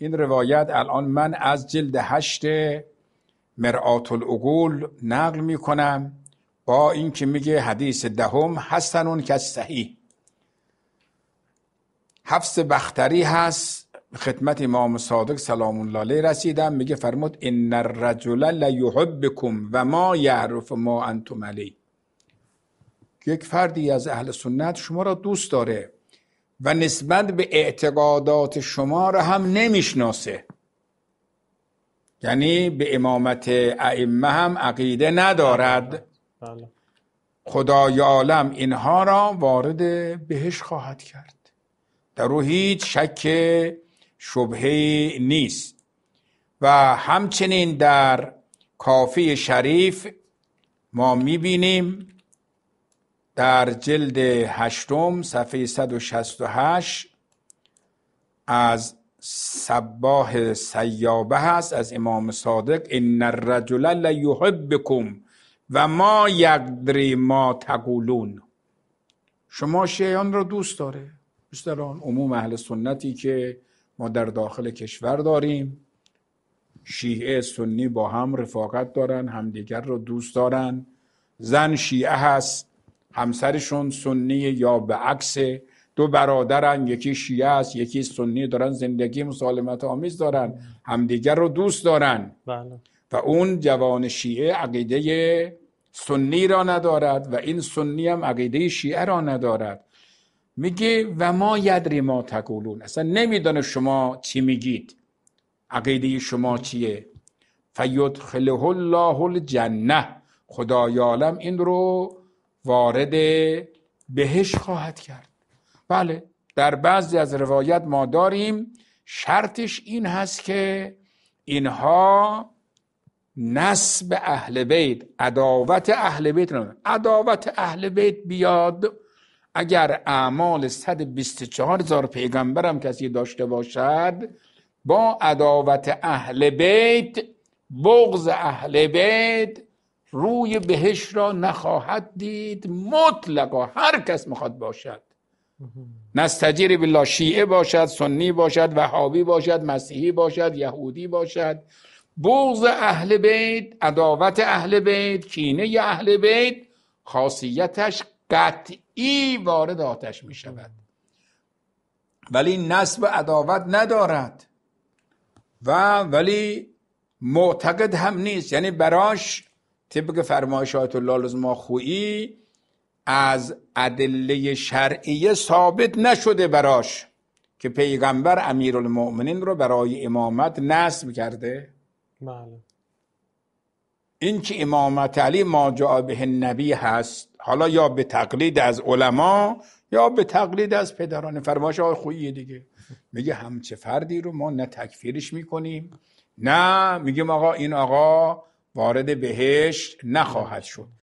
این روایت الان من از جلد هشت مرآت العقول نقل می کنم با اینکه میگه حدیث دهم ده هستن اون که صحیح حفظ بختری هست خدمت امام صادق سلام الله علیه رسیدم میگه فرمود ان الرجل لا و ما یعرف ما انتم علی یک فردی از اهل سنت شما را دوست داره و نسبت به اعتقادات شما را هم نمیشناسه یعنی به امامت ائمه هم عقیده ندارد بله. خدای عالم اینها را وارد بهش خواهد کرد در او هیچ شک شبهه نیست و همچنین در کافی شریف ما میبینیم در جلد هشتم صفحه 168 از سباه سیابه هست از امام صادق ان الرجل لیحبکم و ما یقدری ما تقولون شما شیعان را دوست داره بیشتر عموم اهل سنتی که ما در داخل کشور داریم شیعه سنی با هم رفاقت دارن همدیگر را دوست دارن زن شیعه هست همسرشون سنی یا به عکس دو برادرن یکی شیعه است یکی سنی دارن زندگی مسالمت آمیز دارن همدیگر رو دوست دارن بله. و اون جوان شیعه عقیده سنی را ندارد و این سنی هم عقیده شیعه را ندارد میگه و ما یدری ما تقولون اصلا نمیدانه شما چی میگید عقیده شما چیه فیدخله الله الجنه خدای عالم این رو وارد بهش خواهد کرد بله در بعضی از روایت ما داریم شرطش این هست که اینها نسب اهل بیت عداوت اهل بیت عداوت اهل بیت بیاد اگر اعمال 124 هزار هم کسی داشته باشد با عداوت اهل بیت بغض اهل بیت روی بهش را نخواهد دید مطلقا هر کس میخواد باشد نستجیر بالله شیعه باشد سنی باشد وهابی باشد مسیحی باشد یهودی باشد بغض اهل بیت عداوت اهل بیت کینه اهل بیت خاصیتش قطعی وارد آتش می شود ولی نسب عداوت ندارد و ولی معتقد هم نیست یعنی براش طبق فرمایش آیت الله لازم خویی از ادله شرعیه ثابت نشده براش که پیغمبر المؤمنین رو برای امامت نصب کرده بله این که امامت علی ما به نبی هست حالا یا به تقلید از علما یا به تقلید از پدران فرمایش آقای خویی دیگه میگه همچه فردی رو ما نه تکفیرش میکنیم نه میگیم آقا این آقا وارد بهشت نخواهد شد